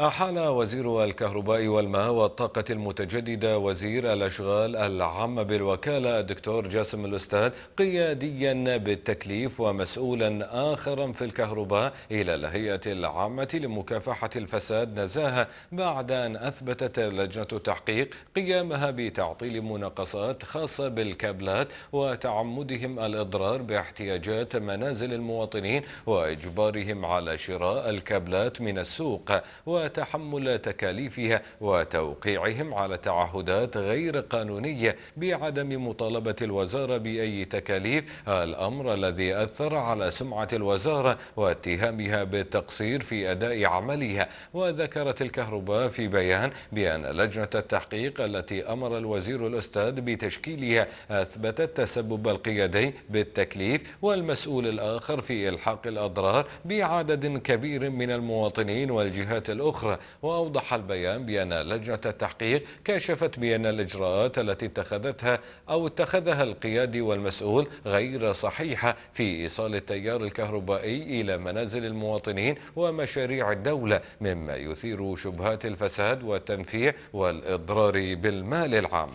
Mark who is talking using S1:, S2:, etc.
S1: أحال وزير الكهرباء والماء والطاقة المتجددة وزير الأشغال العامة بالوكالة الدكتور جاسم الأستاذ قياديا بالتكليف ومسؤولا آخرا في الكهرباء إلى الهيئة العامة لمكافحة الفساد نزاهة بعد أن أثبتت لجنة التحقيق قيامها بتعطيل مناقصات خاصة بالكابلات وتعمدهم الإضرار باحتياجات منازل المواطنين وإجبارهم على شراء الكابلات من السوق و وتحمل تكاليفها وتوقيعهم على تعهدات غير قانونية بعدم مطالبة الوزارة بأي تكاليف الأمر الذي أثر على سمعة الوزارة واتهامها بالتقصير في أداء عملها وذكرت الكهرباء في بيان بأن لجنة التحقيق التي أمر الوزير الأستاذ بتشكيلها أثبتت تسبب القيادي بالتكليف والمسؤول الآخر في إلحاق الأضرار بعدد كبير من المواطنين والجهات الأخرى أخرى وأوضح البيان بأن لجنة التحقيق كشفت بأن الإجراءات التي اتخذتها أو اتخذها القيادي والمسؤول غير صحيحة في إيصال التيار الكهربائي إلى منازل المواطنين ومشاريع الدولة مما يثير شبهات الفساد والتنفيع والإضرار بالمال العام